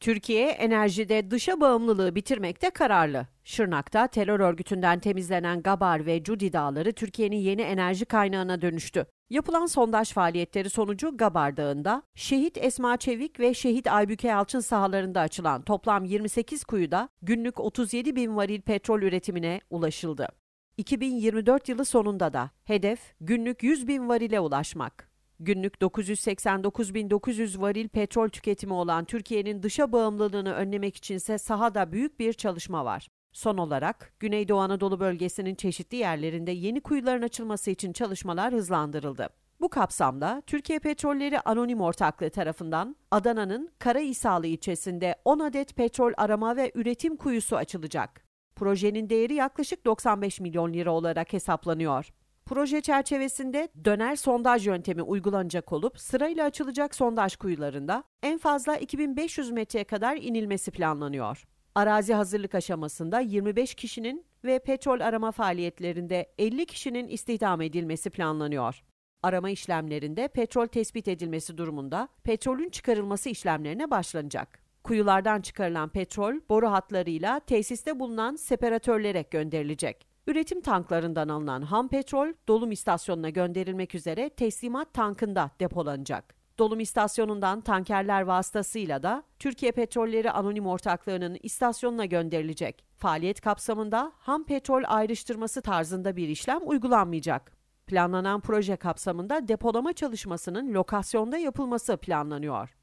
Türkiye enerjide dışa bağımlılığı bitirmekte kararlı. Şırnak'ta terör örgütünden temizlenen Gabar ve Cudi dağları Türkiye'nin yeni enerji kaynağına dönüştü. Yapılan sondaj faaliyetleri sonucu Gabar Dağı'nda, Şehit Esma Çevik ve Şehit Aybüke Yalçın sahalarında açılan toplam 28 kuyuda günlük 37 bin varil petrol üretimine ulaşıldı. 2024 yılı sonunda da hedef günlük 100 bin varile ulaşmak. Günlük 989.900 varil petrol tüketimi olan Türkiye'nin dışa bağımlılığını önlemek içinse sahada büyük bir çalışma var. Son olarak Güneydoğu Anadolu bölgesinin çeşitli yerlerinde yeni kuyuların açılması için çalışmalar hızlandırıldı. Bu kapsamda Türkiye Petrolleri Anonim Ortaklığı tarafından Adana'nın Karahisarlı ilçesinde 10 adet petrol arama ve üretim kuyusu açılacak. Projenin değeri yaklaşık 95 milyon lira olarak hesaplanıyor. Proje çerçevesinde döner sondaj yöntemi uygulanacak olup sırayla açılacak sondaj kuyularında en fazla 2500 metreye kadar inilmesi planlanıyor. Arazi hazırlık aşamasında 25 kişinin ve petrol arama faaliyetlerinde 50 kişinin istihdam edilmesi planlanıyor. Arama işlemlerinde petrol tespit edilmesi durumunda petrolün çıkarılması işlemlerine başlanacak. Kuyulardan çıkarılan petrol boru hatlarıyla tesiste bulunan separatörlere gönderilecek. Üretim tanklarından alınan ham petrol dolum istasyonuna gönderilmek üzere teslimat tankında depolanacak. Dolum istasyonundan tankerler vasıtasıyla da Türkiye Petrolleri Anonim Ortaklığı'nın istasyonuna gönderilecek. Faaliyet kapsamında ham petrol ayrıştırması tarzında bir işlem uygulanmayacak. Planlanan proje kapsamında depolama çalışmasının lokasyonda yapılması planlanıyor.